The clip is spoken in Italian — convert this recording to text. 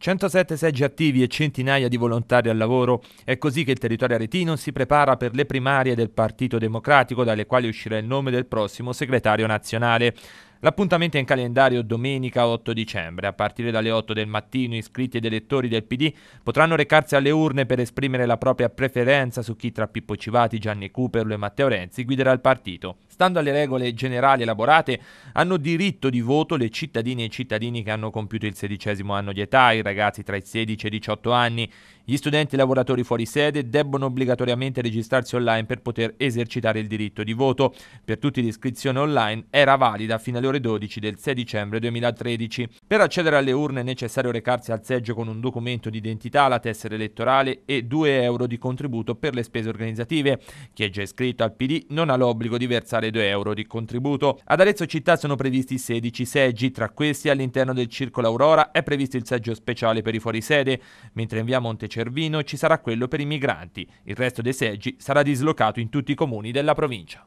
107 seggi attivi e centinaia di volontari al lavoro. È così che il territorio aretino si prepara per le primarie del Partito Democratico, dalle quali uscirà il nome del prossimo segretario nazionale. L'appuntamento è in calendario domenica 8 dicembre. A partire dalle 8 del mattino iscritti ed elettori del PD potranno recarsi alle urne per esprimere la propria preferenza su chi tra Pippo Civati, Gianni Cuperlo e Matteo Renzi guiderà il partito. Stando alle regole generali elaborate, hanno diritto di voto le cittadine e i cittadini che hanno compiuto il sedicesimo anno di età, i ragazzi tra i 16 e i 18 anni. Gli studenti e lavoratori fuori sede debbono obbligatoriamente registrarsi online per poter esercitare il diritto di voto. Per tutti l'iscrizione online era valida fino alle ore 12 del 6 dicembre 2013. Per accedere alle urne è necessario recarsi al seggio con un documento di identità, la tessera elettorale e 2 euro di contributo per le spese organizzative. Chi è già iscritto al PD non ha l'obbligo di versare 32 euro di contributo. Ad Arezzo città sono previsti 16 seggi, tra questi all'interno del Circolo Aurora è previsto il seggio speciale per i fuorisede, mentre in via Montecervino ci sarà quello per i migranti. Il resto dei seggi sarà dislocato in tutti i comuni della provincia.